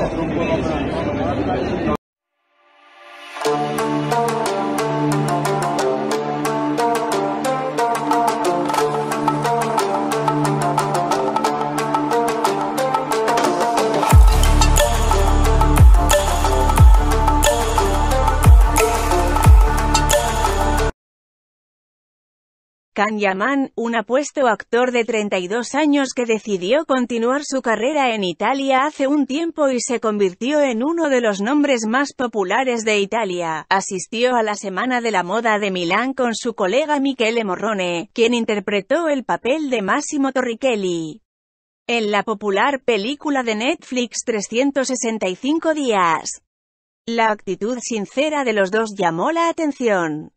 どうも。Kan un apuesto actor de 32 años que decidió continuar su carrera en Italia hace un tiempo y se convirtió en uno de los nombres más populares de Italia. Asistió a la Semana de la Moda de Milán con su colega Michele Morrone, quien interpretó el papel de Massimo Torricelli. En la popular película de Netflix 365 días, la actitud sincera de los dos llamó la atención.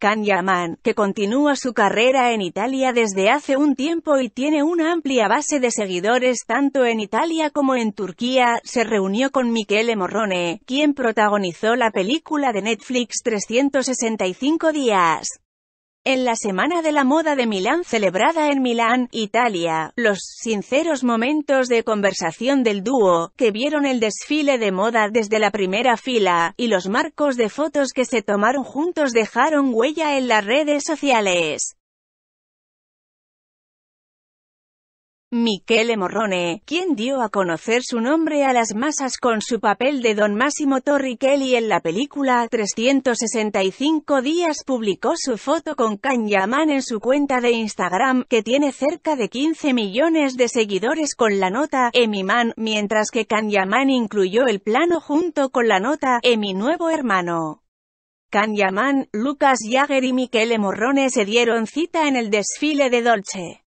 Kanyaman, que continúa su carrera en Italia desde hace un tiempo y tiene una amplia base de seguidores tanto en Italia como en Turquía, se reunió con Michele Morrone, quien protagonizó la película de Netflix 365 días. En la Semana de la Moda de Milán celebrada en Milán, Italia, los sinceros momentos de conversación del dúo, que vieron el desfile de moda desde la primera fila, y los marcos de fotos que se tomaron juntos dejaron huella en las redes sociales. Michele Morrone, quien dio a conocer su nombre a las masas con su papel de Don Máximo Torricelli en la película 365 días publicó su foto con Kanyaman en su cuenta de Instagram, que tiene cerca de 15 millones de seguidores con la nota "Emi man, mientras que Kanyaman incluyó el plano junto con la nota Emi nuevo hermano. Kanyaman, Lucas Jagger y Michele Morrone se dieron cita en el desfile de Dolce.